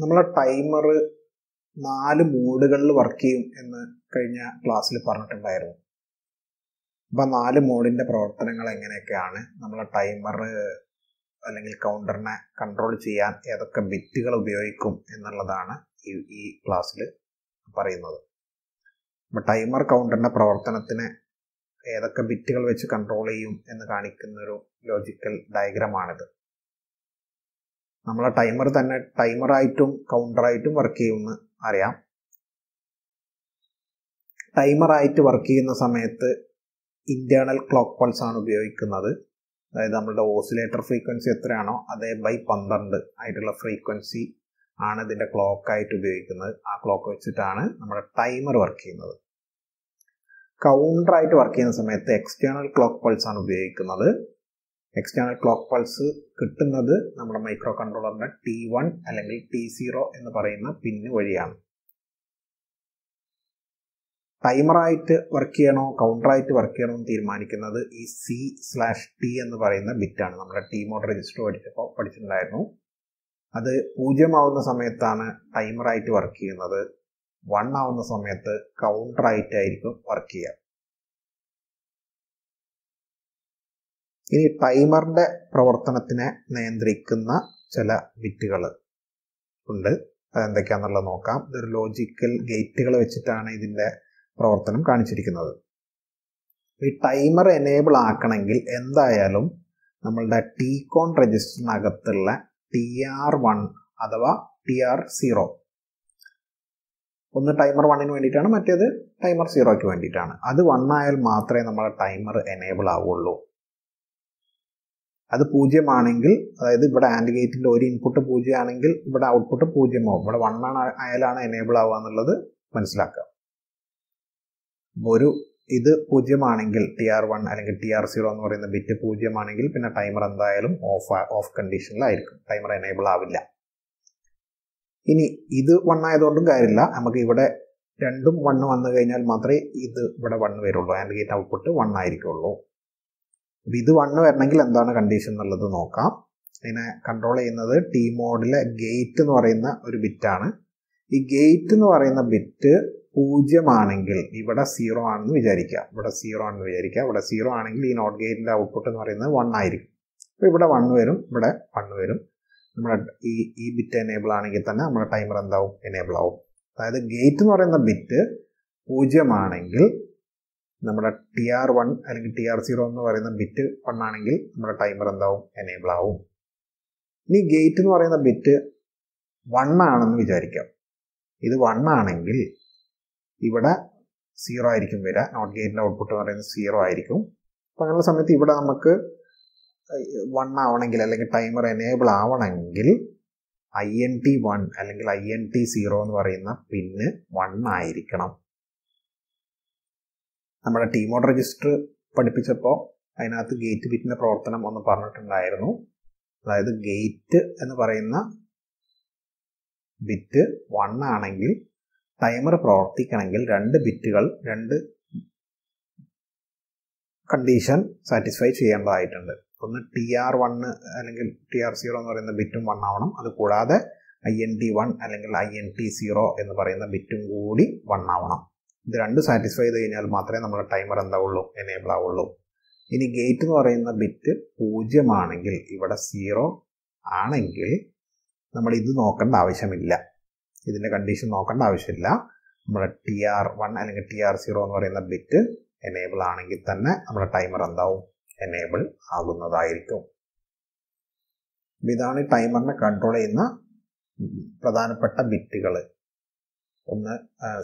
നമ്മളെ ടൈമർ നാല് മോഡുകളിൽ വർക്ക് ചെയ്യും എന്ന് കഴിഞ്ഞ ക്ലാസ്സിൽ പറഞ്ഞിട്ടുണ്ടായിരുന്നു അപ്പം നാല് മോഡിൻ്റെ പ്രവർത്തനങ്ങൾ എങ്ങനെയൊക്കെയാണ് നമ്മളെ ടൈമർ അല്ലെങ്കിൽ കൗണ്ടറിനെ കൺട്രോൾ ചെയ്യാൻ ഏതൊക്കെ ബിറ്റുകൾ ഉപയോഗിക്കും എന്നുള്ളതാണ് ഈ ഈ ക്ലാസ്സിൽ പറയുന്നത് അപ്പം ടൈമർ കൗണ്ടറിൻ്റെ പ്രവർത്തനത്തിന് ഏതൊക്കെ ബിറ്റുകൾ വെച്ച് കൺട്രോൾ ചെയ്യും എന്ന് കാണിക്കുന്നൊരു ലോജിക്കൽ ഡയഗ്രമാണിത് നമ്മളെ ടൈമർ തന്നെ ടൈമറായിട്ടും കൗണ്ടറായിട്ടും വർക്ക് ചെയ്യുമെന്ന് അറിയാം ടൈമറായിട്ട് വർക്ക് ചെയ്യുന്ന സമയത്ത് ഇന്റേണൽ ക്ലോക്ക് പൾസ് ആണ് ഉപയോഗിക്കുന്നത് അതായത് നമ്മളുടെ ഓസിലേറ്റർ ഫ്രീക്വൻസി എത്രയാണോ അതേ ബൈ പന്ത്രണ്ട് ആയിട്ടുള്ള ഫ്രീക്വൻസി ആണ് ഇതിൻ്റെ ക്ലോക്കായിട്ട് ഉപയോഗിക്കുന്നത് ആ ക്ലോക്ക് വെച്ചിട്ടാണ് നമ്മുടെ ടൈമർ വർക്ക് ചെയ്യുന്നത് കൗണ്ടറായിട്ട് വർക്ക് ചെയ്യുന്ന സമയത്ത് എക്സ്റ്റേണൽ ക്ലോക്ക് പൾസ് ആണ് ഉപയോഗിക്കുന്നത് എക്സ്റ്റേണൽ ക്ലോക്ക് പൾസ് കിട്ടുന്നത് നമ്മുടെ മൈക്രോ കൺട്രോളറിൻ്റെ ടി വൺ അല്ലെങ്കിൽ ടി സീറോ എന്ന് പറയുന്ന പിന്നു വഴിയാണ് ടൈമറായിട്ട് വർക്ക് ചെയ്യണോ കൗണ്ടറായിട്ട് വർക്ക് ചെയ്യണോ എന്ന് തീരുമാനിക്കുന്നത് ഈ സി സ്ലാഷ് ടി എന്ന് പറയുന്ന ബിറ്റാണ് നമ്മുടെ ടി മോഡ് രജിസ്റ്റർ പഠിച്ചപ്പോൾ പഠിച്ചിട്ടുണ്ടായിരുന്നു അത് പൂജ്യമാവുന്ന സമയത്താണ് ടൈമറായിട്ട് വർക്ക് ചെയ്യുന്നത് വൺ ആവുന്ന സമയത്ത് കൗണ്ടറായിട്ടായിരിക്കും വർക്ക് ചെയ്യുക ഇനി ടൈമറിൻ്റെ പ്രവർത്തനത്തിനെ നിയന്ത്രിക്കുന്ന ചില ബിറ്റുകൾ ഉണ്ട് അതെന്തൊക്കെയാണെന്നുള്ളത് നോക്കാം ഇതൊരു ലോജിക്കൽ ഗേറ്റുകൾ വെച്ചിട്ടാണ് ഇതിൻ്റെ പ്രവർത്തനം കാണിച്ചിരിക്കുന്നത് ഈ ടൈമർ എനേബിൾ ആക്കണമെങ്കിൽ എന്തായാലും നമ്മളുടെ ടി കോൺ രജിസ്റ്ററിനകത്തുള്ള ടി ആർ വൺ അഥവാ ടി ആർ സീറോ ഒന്ന് ടൈമർ വണ്ണിന് വേണ്ടിയിട്ടാണ് മറ്റേത് ടൈമർ സീറോയ്ക്ക് വേണ്ടിയിട്ടാണ് അത് വൺ ആയാൽ മാത്രമേ നമ്മുടെ ടൈമർ എനേബിൾ ആവുള്ളൂ അത് പൂജ്യമാണെങ്കിൽ അതായത് ഇവിടെ ആൻഡ് ഗേറ്റിൻ്റെ ഒരു ഇൻപുട്ട് പൂജ്യമാണെങ്കിൽ ഇവിടെ ഔട്ട്പുട്ട് പൂജ്യമാവും ഇവിടെ വൺ ആണ് അയാലാണ് എനേബിൾ ആവുക എന്നുള്ളത് മനസ്സിലാക്കുക ഒരു ഇത് പൂജ്യമാണെങ്കിൽ ടി ആർ വൺ അല്ലെങ്കിൽ ടി ആർ സീറോ എന്ന് പറയുന്ന ബിറ്റ് പൂജ്യമാണെങ്കിൽ പിന്നെ ടൈമർ എന്തായാലും ഓഫ് ഓഫ് കണ്ടീഷനിലായിരിക്കും ടൈമർ എനേബിൾ ആവില്ല ഇനി ഇത് വൺ ആയതുകൊണ്ടും കാര്യമില്ല നമുക്ക് ഇവിടെ രണ്ടും വണ്ണ് വന്നു കഴിഞ്ഞാൽ മാത്രമേ ഇത് ഇവിടെ വണ്ണ് വരുള്ളൂ ആൻഡ് ഗേറ്റ് ഔട്ട്പുട്ട് വൺ ആയിരിക്കുള്ളൂ അപ്പം ഇത് വണ്ണ് വരണമെങ്കിൽ എന്താണ് കണ്ടീഷൻ എന്നുള്ളത് നോക്കാം ഇതിനെ കൺട്രോൾ ചെയ്യുന്നത് ടി മോഡിലെ ഗേറ്റ് എന്ന് പറയുന്ന ഒരു ബിറ്റാണ് ഈ ഗേറ്റ് എന്ന് പറയുന്ന ബിറ്റ് പൂജ്യമാണെങ്കിൽ ഇവിടെ സീറോ ആണെന്ന് വിചാരിക്കുക ഇവിടെ സീറോ ആണെന്ന് വിചാരിക്കുക ഇവിടെ സീറോ ആണെങ്കിൽ ഈ നോട്ട് ഗേറ്റിൻ്റെ ഔട്ട്പുട്ട് എന്ന് പറയുന്നത് വൺ ആയിരിക്കും അപ്പോൾ ഇവിടെ വൺ വരും ഇവിടെ വണ്ണ് വരും നമ്മുടെ ഈ ഈ ബിറ്റ് എനേബിൾ ആണെങ്കിൽ തന്നെ നമ്മുടെ ടൈമർ എന്താവും എനേബിൾ ആവും അതായത് ഗേറ്റ് എന്ന് പറയുന്ന ബിറ്റ് പൂജ്യമാണെങ്കിൽ നമ്മുടെ ടി ആർ വൺ അല്ലെങ്കിൽ ടി ആർ സീറോ എന്ന് പറയുന്ന ബിറ്റ് വൺ ആണെങ്കിൽ നമ്മുടെ ടൈമർ എന്താവും എനേബിൾ ആവും ഇനി ഗേറ്റ് എന്ന് പറയുന്ന ബിറ്റ് വൺ ആണെന്ന് വിചാരിക്കാം ഇത് വൺ ആണെങ്കിൽ ഇവിടെ സീറോ ആയിരിക്കും വരിക നോട്ട് ഗേറ്റിൻ്റെ ഔട്ട്പുട്ട് എന്ന് പറയുന്നത് സീറോ ആയിരിക്കും അപ്പം അങ്ങനെയുള്ള സമയത്ത് ഇവിടെ നമുക്ക് വൺ ആവണമെങ്കിൽ അല്ലെങ്കിൽ ടൈമർ എനേബിൾ ആവണമെങ്കിൽ ഐ എൻ ടി വൺ അല്ലെങ്കിൽ ഐ എൻ ടി സീറോ എന്ന് പറയുന്ന പിന്ന് വൺ ആയിരിക്കണം നമ്മുടെ ടീമോട്ട് രജിസ്റ്റർ പഠിപ്പിച്ചപ്പോൾ അതിനകത്ത് ഗേറ്റ് ബിറ്റിൻ്റെ പ്രവർത്തനം ഒന്ന് പറഞ്ഞിട്ടുണ്ടായിരുന്നു അതായത് ഗേറ്റ് എന്ന് പറയുന്ന ബിറ്റ് വൺ ആണെങ്കിൽ ടൈമർ പ്രവർത്തിക്കണമെങ്കിൽ രണ്ട് ബിറ്റുകൾ രണ്ട് കണ്ടീഷൻ സാറ്റിസ്ഫൈ ചെയ്യേണ്ടതായിട്ടുണ്ട് ഒന്ന് ടി ആർ വണ്ണ് അല്ലെങ്കിൽ ടി ആർ സീറോ എന്ന് പറയുന്ന ബിറ്റും വൺ ആവണം അത് കൂടാതെ ഐ എൻ ടി വൺ അല്ലെങ്കിൽ ഐ എൻ ടി സീറോ എന്ന് പറയുന്ന ബിറ്റും കൂടി വൺ ആവണം ഇത് രണ്ട് സാറ്റിസ്ഫൈ ചെയ്ത് കഴിഞ്ഞാൽ മാത്രമേ നമ്മുടെ ടൈമർ എന്താവുള്ളൂ എനേബിൾ ആവുള്ളൂ ഇനി ഗേറ്റ് എന്ന് പറയുന്ന ബിറ്റ് പൂജ്യമാണെങ്കിൽ ഇവിടെ സീറോ ആണെങ്കിൽ നമ്മൾ ഇത് നോക്കേണ്ട ആവശ്യമില്ല ഇതിൻ്റെ കണ്ടീഷൻ നോക്കേണ്ട ആവശ്യമില്ല നമ്മുടെ ടി ആർ വൺ അല്ലെങ്കിൽ ടി ആർ സീറോ എന്ന് പറയുന്ന ബിറ്റ് എനേബിൾ ആണെങ്കിൽ തന്നെ നമ്മുടെ ടൈമർ എന്താവും എനേബിൾ ആകുന്നതായിരിക്കും ഇതാണ് ടൈമറിനെ കൺട്രോൾ ചെയ്യുന്ന പ്രധാനപ്പെട്ട ബിറ്റുകൾ ഒന്ന്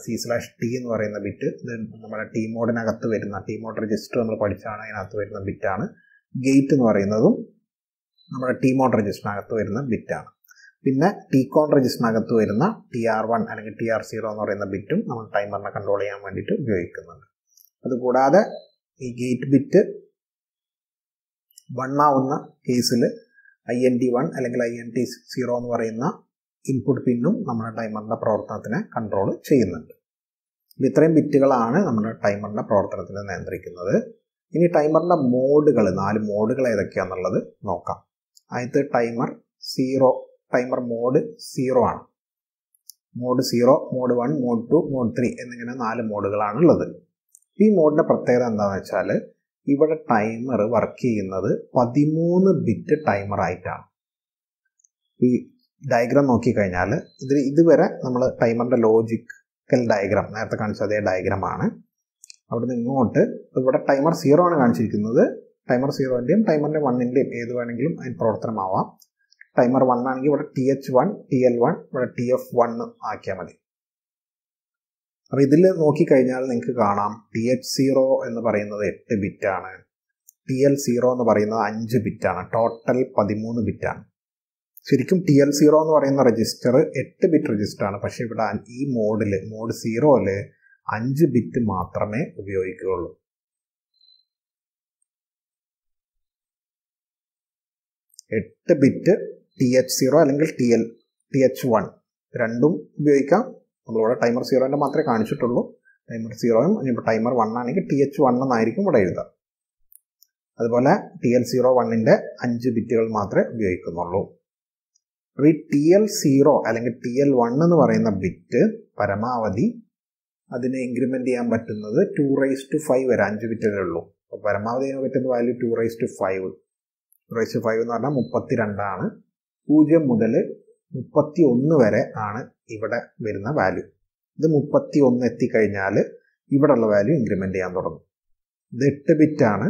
സി സ്ലാഷ് ടി എന്ന് പറയുന്ന ബിറ്റ് ഇത് നമ്മുടെ ടീ മോഡിനകത്ത് വരുന്ന ടി മോഡ് രജിസ്റ്റർ നമ്മൾ പഠിച്ചാണ് അതിനകത്ത് വരുന്ന ബിറ്റാണ് ഗേറ്റ് എന്ന് പറയുന്നതും നമ്മുടെ ടി മോഡ് രജിസ്റ്ററിനകത്ത് വരുന്ന ബിറ്റാണ് പിന്നെ ടി കോൺ രജിസ്റ്ററിനകത്ത് വരുന്ന ടി ആർ വൺ അല്ലെങ്കിൽ ടി ആർ സീറോ എന്ന് പറയുന്ന ബിറ്റും നമ്മൾ ടൈമറിനെ കൺട്രോൾ ചെയ്യാൻ വേണ്ടിയിട്ട് ഉപയോഗിക്കുന്നുണ്ട് അതുകൂടാതെ ഈ ഗേറ്റ് ബിറ്റ് ആവുന്ന കേസിൽ ഐ എൻ ടി വൺ അല്ലെങ്കിൽ ഐ എൻ ടി സീറോ എന്ന് പറയുന്ന ഇൻപുട്ട് പിന്നും നമ്മുടെ ടൈമറിൻ്റെ പ്രവർത്തനത്തിനെ കൺട്രോൾ ചെയ്യുന്നുണ്ട് ഇത്രയും ബിറ്റുകളാണ് നമ്മുടെ ടൈമറിൻ്റെ പ്രവർത്തനത്തിനെ നിയന്ത്രിക്കുന്നത് ഇനി ടൈമറിൻ്റെ മോഡുകൾ നാല് മോഡുകൾ ഏതൊക്കെയാണെന്നുള്ളത് നോക്കാം ആദ്യത്തെ timer zero timer mode zero ആണ് mode zero mode one mode two mode three എന്നിങ്ങനെ നാല് മോഡുകളാണുള്ളത് ഈ മോഡിൻ്റെ പ്രത്യേകത എന്താണെന്ന് വെച്ചാൽ ഇവിടെ ടൈമർ വർക്ക് ചെയ്യുന്നത് പതിമൂന്ന് ബിറ്റ് ടൈമർ ആയിട്ടാണ് ഈ ഡയഗ്രാം നോക്കിക്കഴിഞ്ഞാൽ ഇതിൽ ഇതുവരെ നമ്മൾ ടൈമറിൻ്റെ ലോജിക്കൽ ഡയഗ്രാം നേരത്തെ കാണിച്ച അതേ ആണ് അവിടുന്ന് ഇങ്ങോട്ട് ഇവിടെ ടൈമർ സീറോ ആണ് കാണിച്ചിരിക്കുന്നത് ടൈമർ സീറോൻ്റെയും ടൈമറിൻ്റെ വണ്ണിൻ്റെയും ഏത് വേണമെങ്കിലും അതിന് പ്രവർത്തനമാവാം ടൈമർ വൺ ആണെങ്കിൽ ഇവിടെ T H one T L one ഇവിടെ ടി എഫ് വൺ ആക്കിയാൽ മതി അപ്പം ഇതിൽ നോക്കിക്കഴിഞ്ഞാൽ നിങ്ങൾക്ക് കാണാം ടി എച്ച് സീറോ എന്ന് പറയുന്നത് എട്ട് ബിറ്റാണ് ടി എൽ സീറോ എന്ന് പറയുന്നത് അഞ്ച് ബിറ്റാണ് ടോട്ടൽ പതിമൂന്ന് ബിറ്റാണ് ശരിക്കും ടി എൽ സീറോ എന്ന് പറയുന്ന രജിസ്റ്റർ എട്ട് ബിറ്റ് രജിസ്റ്റർ ആണ് പക്ഷേ ഇവിടെ ഈ മോഡിൽ മോഡ് സീറോയില് അഞ്ച് ബിറ്റ് മാത്രമേ ഉപയോഗിക്കുകയുള്ളൂ എട്ട് ബിറ്റ് ടി എച്ച് സീറോ അല്ലെങ്കിൽ T L T H one രണ്ടും ഉപയോഗിക്കാം നമ്മളിവിടെ ടൈമർ സീറോൻ്റെ മാത്രമേ കാണിച്ചിട്ടുള്ളൂ ടൈമർ സീറോയും ഇനിയിപ്പോൾ ടൈമർ വൺ ആണെങ്കിൽ ടി എച്ച് വൺ എന്നായിരിക്കും ഇവിടെ എഴുതാം അതുപോലെ ടി എൽ സീറോ വണ്ണിൻ്റെ അഞ്ച് ബിറ്റുകൾ മാത്രമേ ഉപയോഗിക്കുന്നുള്ളൂ അപ്പോൾ ഈ ടി എൽ സീറോ അല്ലെങ്കിൽ ടി എൽ വൺ എന്ന് പറയുന്ന ബിറ്റ് പരമാവധി അതിനെ ഇൻക്രിമെൻ്റ് ചെയ്യാൻ പറ്റുന്നത് ടു റൈസ് ടു ഫൈവ് വരെ അഞ്ച് ബിറ്റല്ലേ ഉള്ളൂ അപ്പോൾ പരമാവധി ചെയ്യാൻ പറ്റുന്ന value two raise to five two raise to five എന്ന് പറഞ്ഞാൽ മുപ്പത്തി രണ്ടാണ് പൂജ്യം മുതൽ മുപ്പത്തി ഒന്ന് വരെ ആണ് ഇവിടെ വരുന്ന വാല്യൂ ഇത് മുപ്പത്തി ഒന്ന് എത്തിക്കഴിഞ്ഞാൽ ഇവിടെ ഉള്ള വാല്യൂ ഇൻക്രിമെൻ്റ് ചെയ്യാൻ തുടങ്ങും ഇത് എട്ട് ബിറ്റാണ്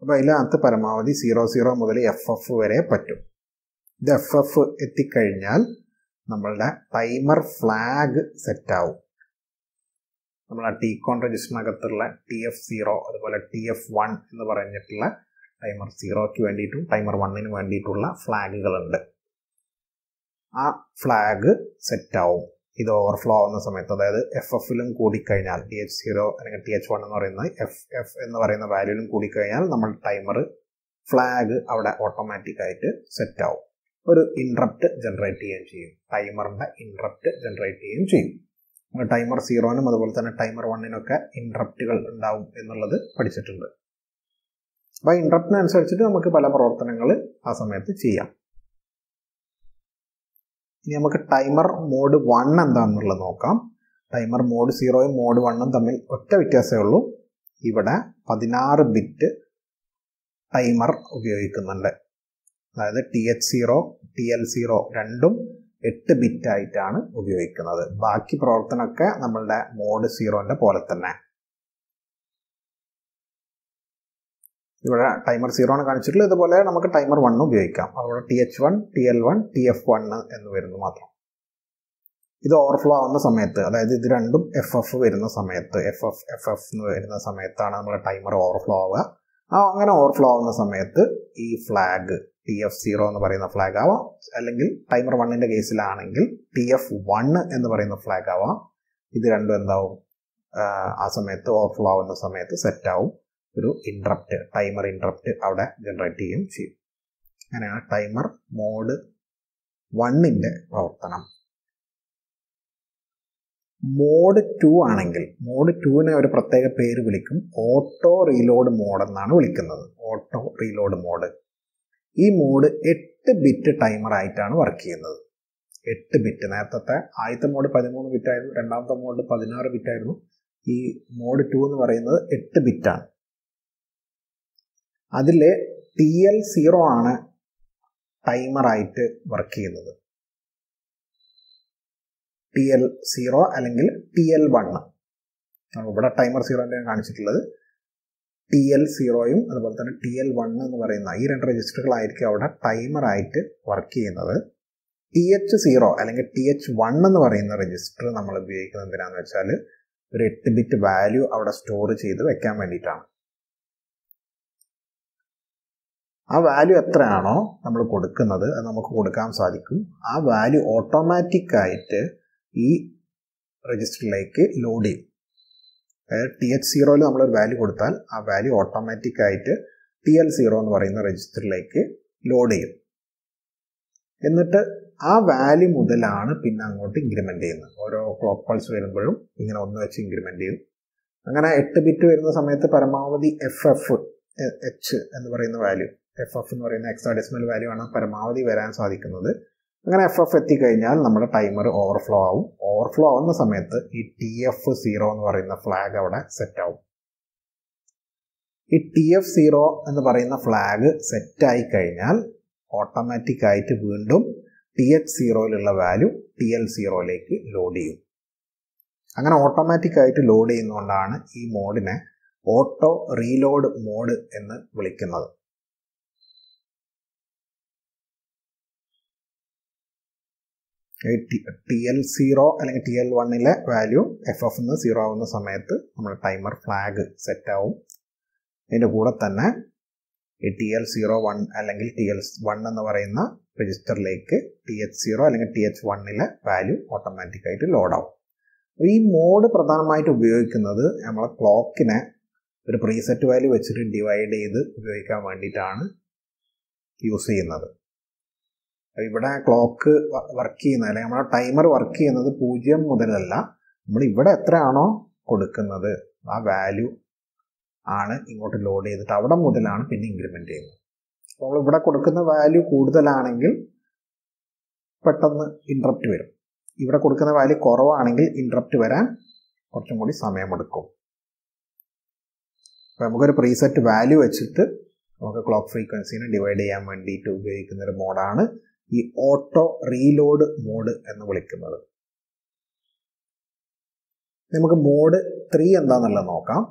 അപ്പോൾ അതിനകത്ത് പരമാവധി സീറോ സീറോ മുതൽ എഫ് എഫ് വരെ പറ്റും ഇത് എഫ് എഫ് എത്തിക്കഴിഞ്ഞാൽ നമ്മളുടെ ടൈമർ ഫ്ലാഗ് സെറ്റാവും നമ്മൾ ആ ടീകോൺ രജിസ്റ്ററിനകത്തുള്ള ടി എഫ് സീറോ അതുപോലെ ടി എഫ് വൺ എന്ന് പറഞ്ഞിട്ടുള്ള ടൈമർ സീറോയ്ക്ക് വേണ്ടിയിട്ടും ടൈമർ വണ്ണിന് വേണ്ടിയിട്ടുള്ള ഫ്ലാഗുകളുണ്ട് ആ ഫ്ലാഗ് സെറ്റാവും ഇത് ഓവർഫ്ലോ ആവുന്ന സമയത്ത് അതായത് എഫ് എഫിലും കൂടിക്കഴിഞ്ഞാൽ ടി എച്ച് സീറോ അല്ലെങ്കിൽ ടി എച്ച് വൺ എന്ന് പറയുന്ന എഫ് എഫ് എന്ന് പറയുന്ന വാല്യൂലും കൂടിക്കഴിഞ്ഞാൽ നമ്മൾ ടൈമർ ഫ്ലാഗ് അവിടെ ഓട്ടോമാറ്റിക്കായിട്ട് സെറ്റാവും ഒരു ഇൻട്രപ്റ്റ് ജനറേറ്റ് ചെയ്യുകയും ചെയ്യും ടൈമറിൻ്റെ ഇൻട്രപ്റ്റ് ജനറേറ്റ് ചെയ്യുകയും ചെയ്യും ടൈമർ സീറോനും അതുപോലെ തന്നെ ടൈമർ വണ്ണിനൊക്കെ ഇൻട്രപ്റ്റുകൾ ഉണ്ടാവും എന്നുള്ളത് പഠിച്ചിട്ടുണ്ട് അപ്പോൾ ഇൻട്രപ്റ്റിനനുസരിച്ചിട്ട് നമുക്ക് പല പ്രവർത്തനങ്ങൾ ആ സമയത്ത് ചെയ്യാം ഇനി നമുക്ക് ടൈമർ മോഡ് വൺ എന്താണെന്നുള്ളത് നോക്കാം ടൈമർ മോഡ് സീറോയും മോഡ് വണ്ണും തമ്മിൽ ഒറ്റ വ്യത്യാസമേ ഉള്ളൂ ഇവിടെ പതിനാറ് ബിറ്റ് ടൈമർ ഉപയോഗിക്കുന്നുണ്ട് അതായത് T H zero T L zero രണ്ടും എട്ട് ആയിട്ടാണ് ഉപയോഗിക്കുന്നത് ബാക്കി പ്രവർത്തനമൊക്കെ നമ്മളുടെ മോഡ് സീറോൻ്റെ പോലെ തന്നെ ഇവിടെ ടൈമർ സീറോ ആണ് കാണിച്ചിട്ടുള്ളത് ഇതുപോലെ നമുക്ക് ടൈമർ വൺ ഉപയോഗിക്കാം അതുപോലെ T H one T L one T F one എന്ന് വരുന്നു മാത്രം ഇത് ഓവർഫ്ലോ ആവുന്ന സമയത്ത് അതായത് ഇത് രണ്ടും എഫ് എഫ് വരുന്ന സമയത്ത് എഫ് എഫ് എഫ് എഫ് എന്ന് വരുന്ന സമയത്താണ് നമ്മുടെ ടൈമർ ഓവർഫ്ലോ ആവുക ആ അങ്ങനെ ഓവർഫ്ലോ ആവുന്ന സമയത്ത് ഈ ഫ്ലാഗ് ടി എഫ് സീറോ എന്ന് പറയുന്ന ഫ്ലാഗ് ആവാം അല്ലെങ്കിൽ ടൈമർ വണ്ണിൻ്റെ കേസിലാണെങ്കിൽ ടി എഫ് വണ് എന്ന് പറയുന്ന ഫ്ലാഗ് ആവാം ഇത് രണ്ടും എന്താവും ആ സമയത്ത് ഓവർഫ്ലോ ആവുന്ന സമയത്ത് സെറ്റ് ആവും ഒരു ഇൻട്രപ്റ്റ് ടൈമർ ഇൻട്രപ്റ്റ് അവിടെ ജനറേറ്റ് ചെയ്യുകയും ചെയ്യും അങ്ങനെയാണ് ടൈമർ മോഡ് വണ്ണിൻ്റെ പ്രവർത്തനം മോഡ് ടു ആണെങ്കിൽ മോഡ് ടുവിനെ ഒരു പ്രത്യേക പേര് വിളിക്കും ഓട്ടോ റീലോഡ് മോഡ് എന്നാണ് വിളിക്കുന്നത് ഓട്ടോ റീലോഡ് മോഡ് ഈ മോഡ് എട്ട് ബിറ്റ് ടൈമർ ആയിട്ടാണ് വർക്ക് ചെയ്യുന്നത് എട്ട് ബിറ്റ് നേരത്തെ ആദ്യത്തെ മോഡ് പതിമൂന്ന് ആയിരുന്നു രണ്ടാമത്തെ മോഡ് പതിനാറ് ആയിരുന്നു ഈ മോഡ് ടു എന്ന് പറയുന്നത് എട്ട് ബിറ്റാണ് അതിൽ ടി എൽ സീറോ ആണ് ടൈമറായിട്ട് വർക്ക് ചെയ്യുന്നത് ടി എൽ സീറോ അല്ലെങ്കിൽ ടി എൽ വൺ ഇവിടെ ടൈമർ സീറോ തന്നെയാണ് കാണിച്ചിട്ടുള്ളത് ടി എൽ സീറോയും അതുപോലെ തന്നെ ടി എൽ വൺ എന്ന് പറയുന്ന ഈ രണ്ട് രജിസ്റ്ററുകളായിരിക്കും അവിടെ ടൈമറായിട്ട് വർക്ക് ചെയ്യുന്നത് ടി എച്ച് സീറോ അല്ലെങ്കിൽ ടി എച്ച് വൺ എന്ന് പറയുന്ന രജിസ്റ്റർ നമ്മൾ ഉപയോഗിക്കുന്നത് എന്തിനാന്ന് വെച്ചാൽ ഒരു എട്ട് ബിറ്റ് വാല്യൂ അവിടെ സ്റ്റോർ ചെയ്ത് വെക്കാൻ വേണ്ടിയിട്ടാണ് ആ വാല്യൂ എത്രയാണോ നമ്മൾ കൊടുക്കുന്നത് അത് നമുക്ക് കൊടുക്കാൻ സാധിക്കും ആ വാല്യൂ ഓട്ടോമാറ്റിക്കായിട്ട് ഈ രജിസ്റ്ററിലേക്ക് ലോഡ് ചെയ്യും അതായത് ടി എച്ച് സീറോയിൽ നമ്മളൊരു വാല്യൂ കൊടുത്താൽ ആ വാല്യൂ ഓട്ടോമാറ്റിക്കായിട്ട് ടി എൽ സീറോ എന്ന് പറയുന്ന രജിസ്റ്ററിലേക്ക് ലോഡ് ചെയ്യും എന്നിട്ട് ആ വാല്യൂ മുതലാണ് പിന്നെ അങ്ങോട്ട് ഇൻക്രിമെൻ്റ് ചെയ്യുന്നത് ഓരോ ക്ലോക്ക് പൾസ് വരുമ്പോഴും ഇങ്ങനെ ഒന്ന് വെച്ച് ഇൻക്രിമെൻ്റ് ചെയ്യും അങ്ങനെ എട്ട് ബിറ്റ് വരുന്ന സമയത്ത് പരമാവധി എഫ് എഫ് എച്ച് എന്ന് പറയുന്ന വാല്യൂ എഫ് എഫ് എന്ന് പറയുന്ന എക്സ്ട്രാ ഡെസിമൽ വാല്യൂ ആണ് പരമാവധി വരാൻ സാധിക്കുന്നത് അങ്ങനെ എഫ് എഫ് എത്തിക്കഴിഞ്ഞാൽ നമ്മുടെ ടൈമർ ഓവർഫ്ലോ ആവും ഓവർഫ്ലോ ആവുന്ന സമയത്ത് ഈ ടി എഫ് സീറോ എന്ന് പറയുന്ന ഫ്ലാഗ് അവിടെ സെറ്റ് ആവും ഈ ടി എഫ് സീറോ എന്ന് പറയുന്ന ഫ്ലാഗ് സെറ്റായി കഴിഞ്ഞാൽ ഓട്ടോമാറ്റിക് ആയിട്ട് വീണ്ടും ടി എച്ച് സീറോയിലുള്ള വാല്യൂ ടി എൽ സീറോയിലേക്ക് ലോഡ് ചെയ്യും അങ്ങനെ ഓട്ടോമാറ്റിക് ആയിട്ട് ലോഡ് ചെയ്യുന്നതുകൊണ്ടാണ് ഈ മോഡിനെ ഓട്ടോ റീലോഡ് മോഡ് എന്ന് വിളിക്കുന്നത് ടി എൽ സീറോ അല്ലെങ്കിൽ ടി എൽ വണ്ണിലെ വാല്യൂ എഫ് എഫ് നിന്ന് സീറോ ആവുന്ന സമയത്ത് നമ്മുടെ ടൈമർ ഫ്ലാഗ് സെറ്റ് ആവും അതിൻ്റെ കൂടെ തന്നെ ഈ ടി എൽ സീറോ വൺ അല്ലെങ്കിൽ ടി എൽ വൺ എന്ന് പറയുന്ന രജിസ്റ്ററിലേക്ക് ടി എച്ച് സീറോ അല്ലെങ്കിൽ ടി എച്ച് വണ്ണിലെ വാല്യൂ ഓട്ടോമാറ്റിക്കായിട്ട് ആവും ഈ മോഡ് പ്രധാനമായിട്ട് ഉപയോഗിക്കുന്നത് നമ്മളെ ക്ലോക്കിനെ ഒരു പ്രീസെറ്റ് വാല്യൂ വെച്ചിട്ട് ഡിവൈഡ് ചെയ്ത് ഉപയോഗിക്കാൻ വേണ്ടിയിട്ടാണ് യൂസ് ചെയ്യുന്നത് ഇവിടെ ക്ലോക്ക് വർക്ക് ചെയ്യുന്നത് അല്ലെങ്കിൽ നമ്മുടെ ടൈമർ വർക്ക് ചെയ്യുന്നത് പൂജ്യം മുതലല്ല നമ്മൾ ഇവിടെ എത്രയാണോ കൊടുക്കുന്നത് ആ വാല്യൂ ആണ് ഇങ്ങോട്ട് ലോഡ് ചെയ്തിട്ട് അവിടെ മുതലാണ് പിന്നെ ഇൻക്രിമെൻ്റ് ചെയ്യുന്നത് അപ്പോൾ നമ്മൾ ഇവിടെ കൊടുക്കുന്ന വാല്യൂ കൂടുതലാണെങ്കിൽ പെട്ടെന്ന് ഇൻട്രപ്റ്റ് വരും ഇവിടെ കൊടുക്കുന്ന വാല്യൂ കുറവാണെങ്കിൽ ഇൻട്രപ്റ്റ് വരാൻ കുറച്ചും കൂടി സമയമെടുക്കും അപ്പോൾ നമുക്കൊരു പ്രീസെറ്റ് വാല്യൂ വെച്ചിട്ട് നമുക്ക് ക്ലോക്ക് ഫ്രീക്വൻസിനെ ഡിവൈഡ് ചെയ്യാൻ വേണ്ടിയിട്ട് ഉപയോഗിക്കുന്ന ഒരു മോഡാണ് ഈ ഓട്ടോ റീലോഡ് മോഡ് എന്ന് വിളിക്കുന്നത് നമുക്ക് മോഡ് ത്രീ എന്താണെന്നുള്ളത് നോക്കാം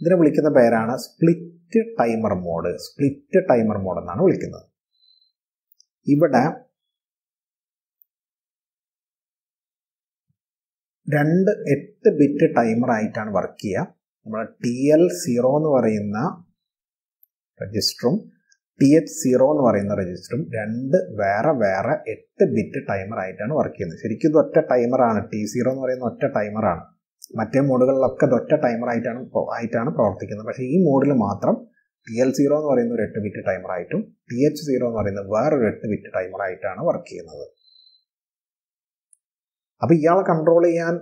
ഇതിനെ വിളിക്കുന്ന പേരാണ് split timer mode split timer mode എന്നാണ് വിളിക്കുന്നത് ഇവിടെ രണ്ട് എട്ട് ബിറ്റ് ടൈമർ ആയിട്ടാണ് വർക്ക് ചെയ്യുക നമ്മുടെ ടി എൽ സീറോ എന്ന് പറയുന്ന രജിസ്റ്ററും ടി എഫ് സീറോ എന്ന് പറയുന്ന രജിസ്റ്ററും രണ്ട് വേറെ വേറെ എട്ട് ബിറ്റ് ടൈമർ ആയിട്ടാണ് വർക്ക് ചെയ്യുന്നത് ശരിക്കും ഇത് ഒറ്റ ടൈമറാണ് ടി സീറോ എന്ന് പറയുന്ന ഒറ്റ ടൈമറാണ് മറ്റേ മോഡുകളിലൊക്കെ ഒറ്റ ടൈമർ ആയിട്ടാണ് ആയിട്ടാണ് പ്രവർത്തിക്കുന്നത് പക്ഷേ ഈ മോഡിൽ മാത്രം ടി എൽ സീറോ എന്ന് പറയുന്ന ഒരു എട്ട് ബിറ്റ് ടൈമറായിട്ടും ടി എച്ച് സീറോ എന്ന് പറയുന്ന വേറൊരു എട്ട് ബിറ്റ് ടൈമറായിട്ടാണ് വർക്ക് ചെയ്യുന്നത് അപ്പോൾ ഇയാളെ കൺട്രോൾ ചെയ്യാൻ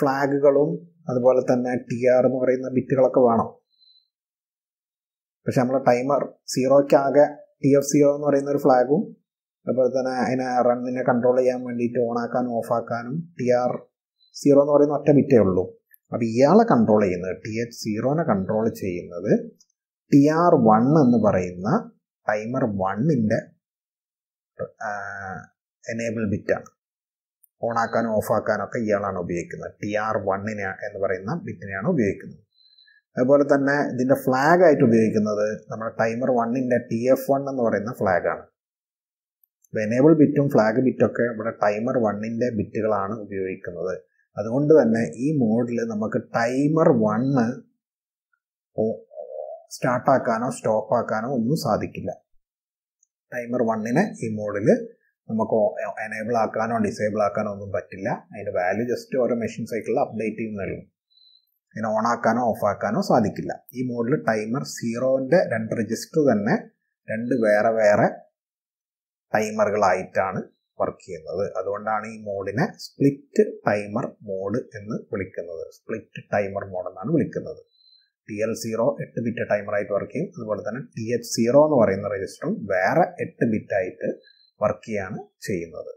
ഫ്ലാഗുകളും അതുപോലെ തന്നെ ടി ആർ എന്ന് പറയുന്ന ബിറ്റുകളൊക്കെ വേണം പക്ഷെ നമ്മളെ ടൈമർ സീറോയ്ക്കാകെ ടി എഫ് സീറോ എന്ന് പറയുന്ന ഒരു ഫ്ലാഗും അതുപോലെ തന്നെ അതിനെ റണ്ണിനെ കൺട്രോൾ ചെയ്യാൻ വേണ്ടിയിട്ട് ഓണാക്കാനും ആക്കാനും ടി ആർ സീറോ എന്ന് പറയുന്ന ഒറ്റ ബിറ്റേ ഉള്ളൂ അപ്പം ഇയാളെ കൺട്രോൾ ചെയ്യുന്നത് ടി എച്ച് സീറോനെ കൺട്രോൾ ചെയ്യുന്നത് ടി ആർ വൺ എന്ന് പറയുന്ന ടൈമർ വണ്ണിൻ്റെ എനേബിൾ ബിറ്റാണ് ഓണാക്കാനും ഓഫാക്കാനും ഒക്കെ ഇയാളാണ് ഉപയോഗിക്കുന്നത് ടി ആർ വണ്ണിനെ എന്ന് പറയുന്ന ബിറ്റിനെയാണ് ഉപയോഗിക്കുന്നത് അതുപോലെ തന്നെ ഇതിൻ്റെ ഫ്ലാഗ് ആയിട്ട് ഉപയോഗിക്കുന്നത് നമ്മുടെ ടൈമർ വണ്ണിൻ്റെ ടി എഫ് വൺ എന്ന് പറയുന്ന ഫ്ലാഗാണ് എനേബിൾ ബിറ്റും ഫ്ലാഗ് ബിറ്റൊക്കെ ഇവിടെ ടൈമർ വണ്ണിൻ്റെ ബിറ്റുകളാണ് ഉപയോഗിക്കുന്നത് അതുകൊണ്ട് തന്നെ ഈ മോഡിൽ നമുക്ക് ടൈമർ വണ്ണ് സ്റ്റാർട്ടാക്കാനോ സ്റ്റോപ്പാക്കാനോ ഒന്നും സാധിക്കില്ല ടൈമർ വണ്ണിന് ഈ മോഡിൽ നമുക്ക് എനേബിൾ ആക്കാനോ ഡിസേബിൾ ആക്കാനോ ഒന്നും പറ്റില്ല അതിൻ്റെ വാല്യൂ ജസ്റ്റ് ഓരോ മെഷീൻ സൈക്കിളിൽ അപ്ഡേറ്റ് ചെയ്യുന്നതേ ഇങ്ങനെ ഓണാക്കാനോ ഓഫാക്കാനോ സാധിക്കില്ല ഈ മോഡിൽ ടൈമർ സീറോൻ്റെ രണ്ട് രജിസ്റ്റർ തന്നെ രണ്ട് വേറെ വേറെ ടൈമറുകളായിട്ടാണ് വർക്ക് ചെയ്യുന്നത് അതുകൊണ്ടാണ് ഈ മോഡിനെ സ്പ്ലിറ്റ് ടൈമർ മോഡ് എന്ന് വിളിക്കുന്നത് സ്പ്ലിറ്റ് ടൈമർ മോഡ് എന്നാണ് വിളിക്കുന്നത് ടി എൽ സീറോ എട്ട് ബിറ്റ് ടൈമറായിട്ട് വർക്ക് ചെയ്യും അതുപോലെ തന്നെ ടി എച്ച് സീറോ എന്ന് പറയുന്ന രജിസ്റ്ററും വേറെ എട്ട് ബിറ്റായിട്ട് വർക്ക് ചെയ്യുകയാണ് ചെയ്യുന്നത്